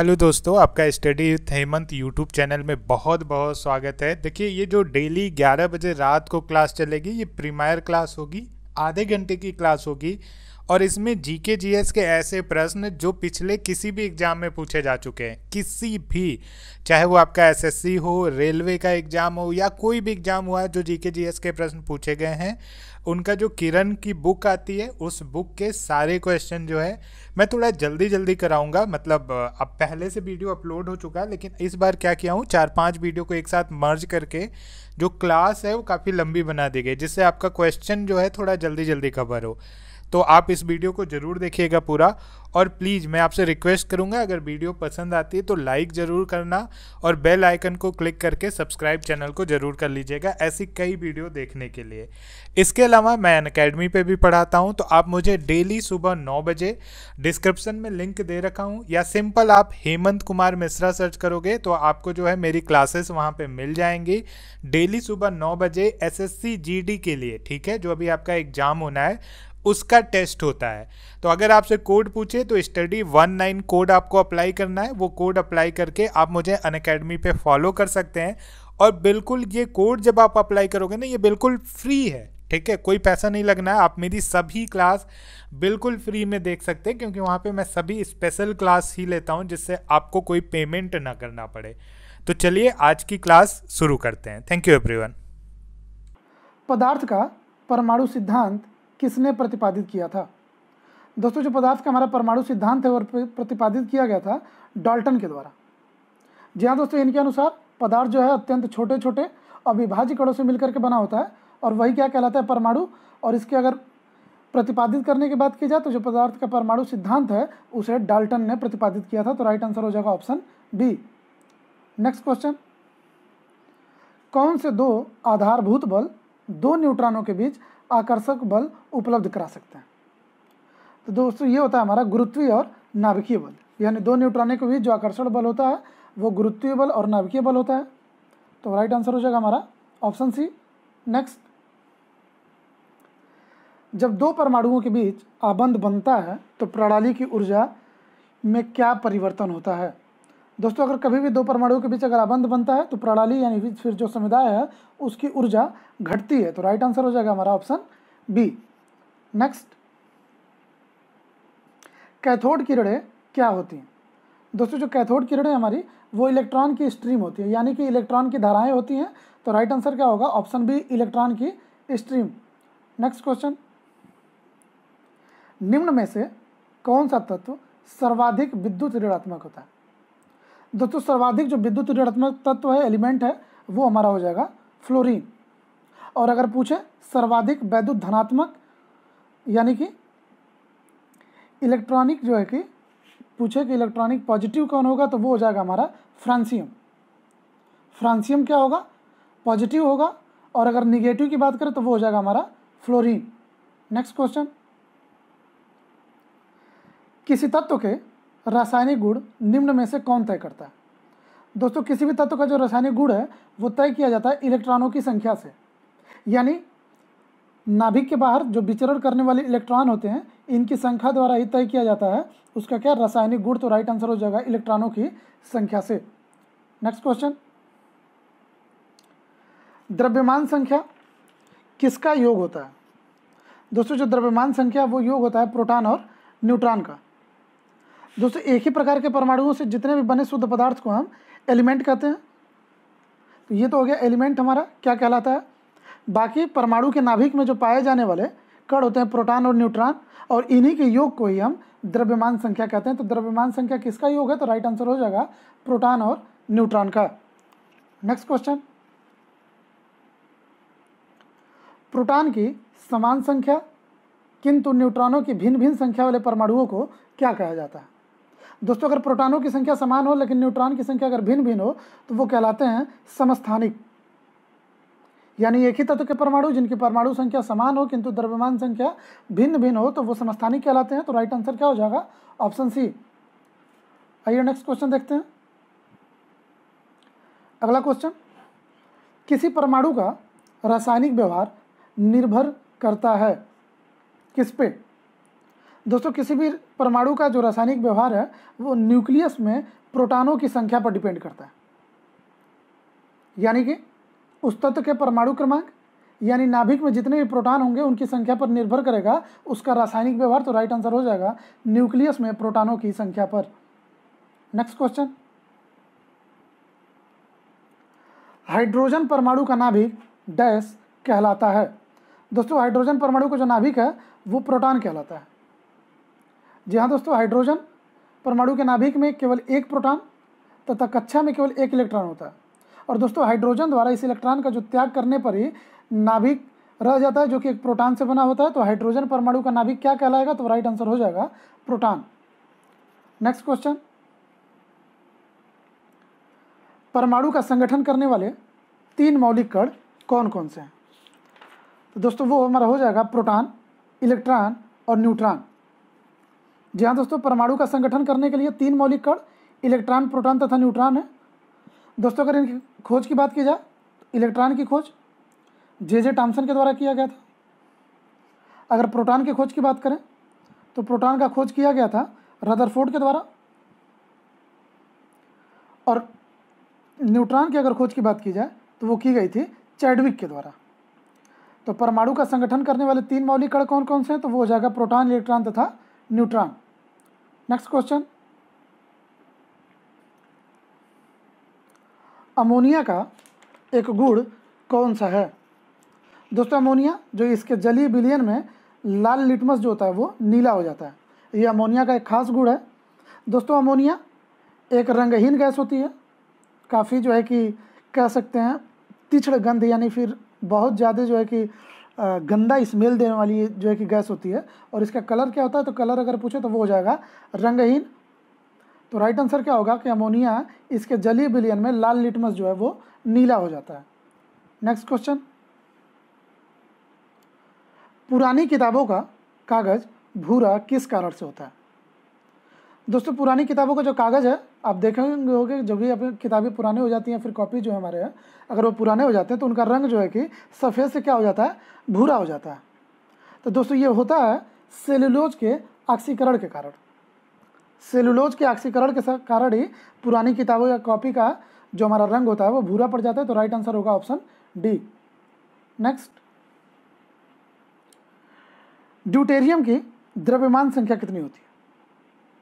Hello दोस्तों आपका study Hemant YouTube channel में बहुत बहुत स्वागत है देखिए ये जो डेली 11 बजे रात को क्लास चलेगी ये प्रीमायर क्लास होगी आधे घंटे की क्लास होगी और इसमें जीके जीएस के ऐसे प्रश्न जो पिछले किसी भी एग्जाम में पूछे जा चुके हैं किसी भी चाहे वो आपका एसएससी हो रेलवे का एग्जाम हो या कोई भी एग्जाम हुआ जो जीके जीएस के प्रश्न पूछे गए हैं उनका जो किरण की बुक आती है उस बुक के सारे क्वेश्चन जो है मैं थोड़ा जल्दी जल्दी कराऊंगा मतलब अब पहले से वीडियो अपलोड हो चुका है लेकिन इस बार क्या किया हूँ चार पांच वीडियो को एक साथ मर्ज करके जो क्लास है वो काफ़ी लंबी बना दी गई जिससे आपका क्वेश्चन जो है थोड़ा जल्दी जल्दी कवर हो तो आप इस वीडियो को ज़रूर देखिएगा पूरा और प्लीज़ मैं आपसे रिक्वेस्ट करूँगा अगर वीडियो पसंद आती है तो लाइक ज़रूर करना और बेल आइकन को क्लिक करके सब्सक्राइब चैनल को ज़रूर कर लीजिएगा ऐसी कई वीडियो देखने के लिए इसके अलावा मैं अन अकेडमी पर भी पढ़ाता हूँ तो आप मुझे डेली सुबह नौ बजे डिस्क्रिप्सन में लिंक दे रखा हूँ या सिंपल आप हेमंत कुमार मिश्रा सर्च करोगे तो आपको जो है मेरी क्लासेस वहाँ पर मिल जाएंगी डेली सुबह नौ बजे एस एस के लिए ठीक है जो अभी आपका एग्ज़ाम होना है उसका टेस्ट होता है तो अगर आपसे कोड पूछे तो स्टडी वन नाइन कोड आपको अप्लाई करना है वो कोड अप्लाई करके आप मुझे अन अकेडमी पर फॉलो कर सकते हैं और बिल्कुल ये कोड जब आप अप्लाई करोगे ना ये बिल्कुल फ्री है ठीक है कोई पैसा नहीं लगना है आप मेरी सभी क्लास बिल्कुल फ्री में देख सकते हैं क्योंकि वहाँ पे मैं सभी स्पेशल क्लास ही लेता हूँ जिससे आपको कोई पेमेंट ना करना पड़े तो चलिए आज की क्लास शुरू करते हैं थैंक यू एवरीवन पदार्थ का परमाणु सिद्धांत किसने प्रतिपादित किया था दोस्तों जो पदार्थ का हमारा परमाणु सिद्धांत है और प्रतिपादित किया गया था डाल्टन के द्वारा जी हाँ दोस्तों इनके अनुसार पदार्थ जो है अत्यंत छोटे छोटे अविभाज्य कणों से मिलकर के बना होता है और वही क्या कहलाता है परमाणु और इसके अगर प्रतिपादित करने की बात की जाए तो जो पदार्थ का परमाणु सिद्धांत है उसे डाल्टन ने प्रतिपादित किया था तो राइट आंसर हो जाएगा ऑप्शन बी नेक्स्ट क्वेश्चन कौन से दो आधारभूत बल दो न्यूट्रॉनों के बीच आकर्षक बल उपलब्ध करा सकते हैं तो दोस्तों ये होता है हमारा गुरुत्वीय और नाभिकीय बल यानी दो न्यूट्रॉनों के बीच जो आकर्षण बल होता है वो गुरुत्वीय बल और नाभिकीय बल होता है तो राइट आंसर हो जाएगा हमारा ऑप्शन सी नेक्स्ट जब दो परमाणुओं के बीच आबंध बनता है तो प्रणाली की ऊर्जा में क्या परिवर्तन होता है दोस्तों अगर कभी भी दो परमाणुओं के बीच अगर आबंध बनता है तो प्रणाली यानी फिर जो समुदाय है उसकी ऊर्जा घटती है तो राइट आंसर हो जाएगा हमारा ऑप्शन बी नेक्स्ट कैथोड किरणें क्या होती हैं दोस्तों जो कैथोड किरणें हमारी वो इलेक्ट्रॉन की स्ट्रीम होती है यानी कि इलेक्ट्रॉन की धाराएं होती हैं तो राइट आंसर क्या होगा ऑप्शन बी इलेक्ट्रॉन की स्ट्रीम नेक्स्ट क्वेश्चन निम्न में से कौन सा तत्व सर्वाधिक विद्युत ऋणात्मक होता है दोस्तों सर्वाधिक जो विद्युत ऋणात्मक तत्व है एलिमेंट है वो हमारा हो जाएगा फ्लोरीन और अगर पूछे सर्वाधिक वैद्युत धनात्मक यानी कि इलेक्ट्रॉनिक जो है कि पूछे कि इलेक्ट्रॉनिक पॉजिटिव कौन होगा तो वो हो जाएगा हमारा फ्रांसियम फ्रांसियम क्या होगा पॉजिटिव होगा और अगर निगेटिव की बात करें तो वो हो जाएगा हमारा फ्लोरीन नेक्स्ट क्वेश्चन किसी तत्व के रासायनिक गुण निम्न में से कौन तय करता है दोस्तों किसी भी तत्व का जो रासायनिक गुण है वो तय किया जाता है इलेक्ट्रॉनों की संख्या से यानी नाभिक के बाहर जो विचरण करने वाले इलेक्ट्रॉन होते हैं इनकी संख्या द्वारा ही तय किया जाता है उसका क्या रासायनिक गुण तो राइट आंसर हो जाएगा इलेक्ट्रॉनों की संख्या से नेक्स्ट क्वेश्चन द्रव्यमान संख्या किसका योग होता है दोस्तों जो द्रव्यमान संख्या वो योग होता है प्रोटॉन और न्यूट्रॉन का दोस्तों एक ही प्रकार के परमाणुओं से जितने भी बने शुद्ध पदार्थ को हम एलिमेंट कहते हैं तो ये तो हो गया एलिमेंट हमारा क्या कहलाता है बाकी परमाणु के नाभिक में जो पाए जाने वाले कण होते हैं प्रोटॉन और न्यूट्रॉन और इन्हीं के योग को ही हम द्रव्यमान संख्या कहते हैं तो द्रव्यमान संख्या किसका योग है तो राइट आंसर हो जाएगा प्रोटॉन और न्यूट्रॉन का नेक्स्ट क्वेश्चन प्रोटॉन की समान संख्या किंतु न्यूट्रॉनों की भिन्न भिन्न संख्या वाले परमाणुओं को क्या कहा जाता है दोस्तों अगर प्रोटानों की संख्या समान हो लेकिन न्यूट्रॉन की संख्या अगर भिन्न भिन्न हो तो वो कहलाते हैं समस्थानिक यानी एक ही तत्व के परमाणु जिनकी परमाणु संख्या समान हो किंतु द्रव्यमान संख्या भिन्न भिन्न हो तो वो समस्थानिक कहलाते हैं तो राइट आंसर क्या हो जाएगा ऑप्शन सी आइए नेक्स्ट क्वेश्चन देखते हैं अगला क्वेश्चन किसी परमाणु का रासायनिक व्यवहार निर्भर करता है किस पे दोस्तों किसी भी परमाणु का जो रासायनिक व्यवहार है वो न्यूक्लियस में प्रोटानों की संख्या पर डिपेंड करता है यानी कि उस तत्व के परमाणु क्रमांक यानी नाभिक में जितने भी प्रोटान होंगे उनकी संख्या पर निर्भर करेगा उसका रासायनिक व्यवहार तो राइट आंसर हो जाएगा न्यूक्लियस में प्रोटानों की संख्या पर नेक्स्ट क्वेश्चन हाइड्रोजन परमाणु का नाभिक डैश कहलाता है दोस्तों हाइड्रोजन परमाणु का जो नाभिक है वो प्रोटान कहलाता है जी हाँ दोस्तों हाइड्रोजन परमाणु के नाभिक में केवल एक प्रोटॉन तथा कक्षा में केवल एक इलेक्ट्रॉन होता है और दोस्तों हाइड्रोजन द्वारा इस इलेक्ट्रॉन का जो त्याग करने पर ही नाभिक रह जाता है जो कि एक प्रोटॉन से बना होता है तो हाइड्रोजन परमाणु का नाभिक क्या कहलाएगा तो राइट आंसर हो जाएगा प्रोटॉन नेक्स्ट क्वेश्चन परमाणु का संगठन करने वाले तीन मौलिक कण कौन कौन से हैं तो दोस्तों वो हमारा हो जाएगा प्रोटॉन इलेक्ट्रॉन और न्यूट्रॉन जी हाँ दोस्तों परमाणु का संगठन करने के लिए तीन मौलिक कण इलेक्ट्रॉन प्रोटॉन तथा न्यूट्रॉन है दोस्तों अगर इनकी खोज की बात की जाए इलेक्ट्रॉन की खोज जे जे टॉम्सन के द्वारा किया गया था अगर प्रोटॉन की खोज की बात करें तो प्रोटॉन का खोज किया गया था रदरफोर्ड के द्वारा और न्यूट्रॉन की अगर खोज की बात की जाए तो वो की गई थी चैडविक के द्वारा तो परमाणु का संगठन करने वाले तीन मौलिक कण कौन कौन से हैं तो वो हो जाएगा प्रोटॉन इलेक्ट्रॉन तथा neutron. Next question. अमोनिया का एक गुड़ कौन सा है दोस्तों अमोनिया जो इसके जलीय विलियन में लाल लिटमस जो होता है वो नीला हो जाता है ये अमोनिया का एक खास गुड़ है दोस्तों अमोनिया एक रंगहीन गैस होती है काफ़ी जो है कि कह सकते हैं तीछड़ गंध यानी फिर बहुत ज़्यादा जो है कि गंदा स्मेल देने वाली जो है कि गैस होती है और इसका कलर क्या होता है तो कलर अगर पूछे तो वो हो जाएगा रंगहीन तो राइट आंसर क्या होगा कि अमोनिया इसके जलीय विलियन में लाल लिटमस जो है वो नीला हो जाता है नेक्स्ट क्वेश्चन पुरानी किताबों का कागज़ भूरा किस कारण से होता है दोस्तों पुरानी किताबों का जो कागज़ है आप देखेंगे होगे जब भी अपनी किताबें पुरानी हो जाती हैं फिर कॉपी जो है हमारे हैं अगर वो पुराने हो जाते हैं तो उनका रंग जो है कि सफ़ेद से क्या हो जाता है भूरा हो जाता है तो दोस्तों ये होता है सेलुलोज के ऑक्सीकरण के कारण सेलुलोज के ऑक्सीकरण के कारण ही पुरानी किताबों या कॉपी का जो हमारा रंग होता है वो भूरा पड़ जाता है तो राइट आंसर होगा ऑप्शन डी नेक्स्ट ड्यूटेरियम की द्रव्यमान संख्या कितनी होती है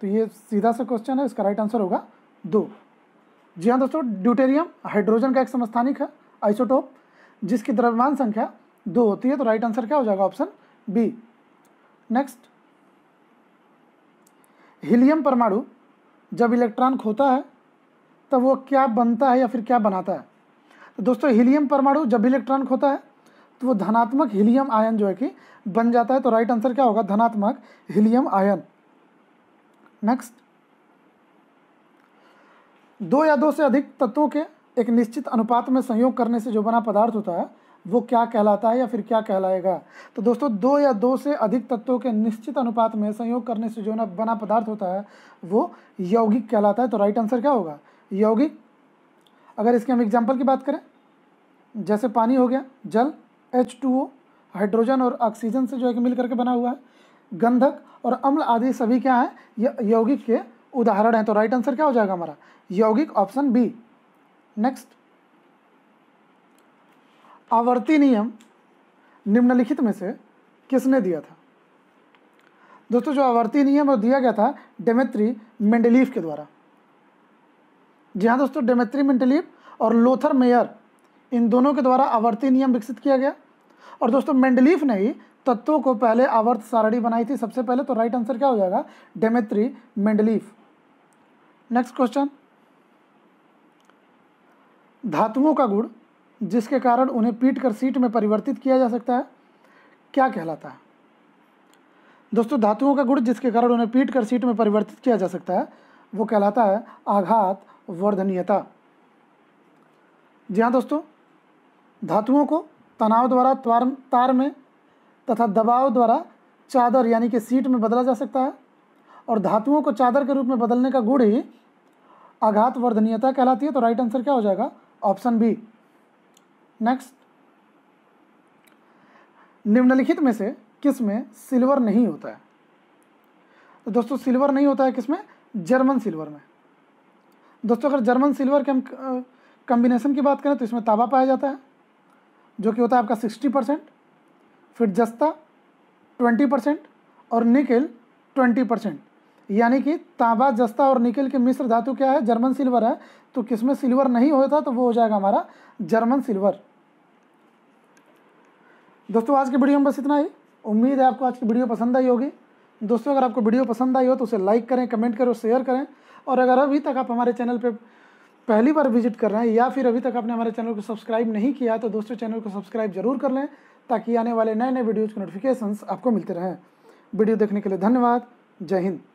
तो ये सीधा सा क्वेश्चन है इसका राइट आंसर होगा दो जी हाँ दोस्तों ड्यूटेरियम हाइड्रोजन का एक समस्थानिक है आइसोटोप जिसकी द्रव्यमान संख्या दो होती है तो राइट आंसर क्या हो जाएगा ऑप्शन बी नेक्स्ट हीलियम परमाणु जब इलेक्ट्रॉन खोता है तब वो क्या बनता है या फिर क्या बनाता है तो दोस्तों हीलियम परमाणु जब इलेक्ट्रॉन खोता है तो वो धनात्मक हीलियम आयन जो है कि बन जाता है तो राइट आंसर क्या होगा धनात्मक हीलियम आयन नेक्स्ट दो या दो से अधिक तत्वों के एक निश्चित अनुपात में संयोग करने से जो बना पदार्थ होता है वो क्या कहलाता है या फिर क्या कहलाएगा तो दोस्तों दो या दो से अधिक तत्वों के निश्चित अनुपात में संयोग करने से जो ना बना पदार्थ होता है वो यौगिक कहलाता है तो राइट आंसर क्या होगा यौगिक अगर इसके हम एग्जाम्पल की बात करें जैसे पानी हो गया जल एच टू ओ हाइड्रोजन और ऑक्सीजन से जो है कि मिल करके बना हुआ है गंधक और अम्ल आदि सभी क्या हैं यौगिक के उदाहरण हैं तो राइट आंसर क्या हो जाएगा हमारा यौगिक ऑप्शन बी नेक्स्ट आवर्ती नियम निम्नलिखित में से किसने दिया था दोस्तों जो आवर्ती नियम वो दिया गया था डेमेत्री मेंडलीफ के द्वारा जी हाँ दोस्तों डेमेत्री मेंडलीफ और लोथर मेयर इन दोनों के द्वारा आवर्ती नियम विकसित किया गया और दोस्तों मेंडलीफ ने ही तत्वों को पहले आवर्त सारणी बनाई थी सबसे पहले तो राइट आंसर क्या हो जाएगा डेमेत्री मेंडलीफ नेक्स्ट क्वेश्चन धातुओं का गुण जिसके कारण उन्हें पीट कर सीट में परिवर्तित किया जा सकता है क्या कहलाता है दोस्तों धातुओं का गुण जिसके कारण उन्हें पीट कर सीट में परिवर्तित किया जा सकता है वो कहलाता है आघात वर्धनीयता जी हाँ दोस्तों धातुओं को तनाव द्वारा तार में तथा दबाव द्वारा चादर यानी कि सीट में बदला जा सकता है और धातुओं को चादर के रूप में बदलने का गुण ही आघात वर्धनीयता कहलाती है तो राइट आंसर क्या हो जाएगा ऑप्शन बी नेक्स्ट निम्नलिखित में से किस में सिल्वर नहीं होता है तो दोस्तों सिल्वर नहीं होता है किसमें जर्मन सिल्वर में दोस्तों अगर जर्मन सिल्वर के हम कम्बिनेशन की बात करें तो इसमें ताबा पाया जाता है जो कि होता है आपका सिक्सटी परसेंट फिर जस्ता 20 परसेंट और निकल 20 परसेंट यानी कि तांबा जस्ता और निकल के मिश्र धातु क्या है जर्मन सिल्वर है तो किसमें सिल्वर नहीं होता तो वो हो जाएगा हमारा जर्मन सिल्वर दोस्तों आज के वीडियो में बस इतना ही उम्मीद है आपको आज की वीडियो पसंद आई होगी दोस्तों अगर आपको वीडियो पसंद आई हो तो उसे लाइक करें कमेंट करें शेयर करें और अगर अभी तक आप हमारे चैनल पर पहली बार विजिट कर रहे हैं या फिर अभी तक आपने हमारे चैनल को सब्सक्राइब नहीं किया तो दोस्तों चैनल को सब्सक्राइब जरूर कर लें ताकि आने वाले नए नए वीडियोज़ के नोटिफिकेशंस आपको मिलते रहें वीडियो देखने के लिए धन्यवाद जय हिंद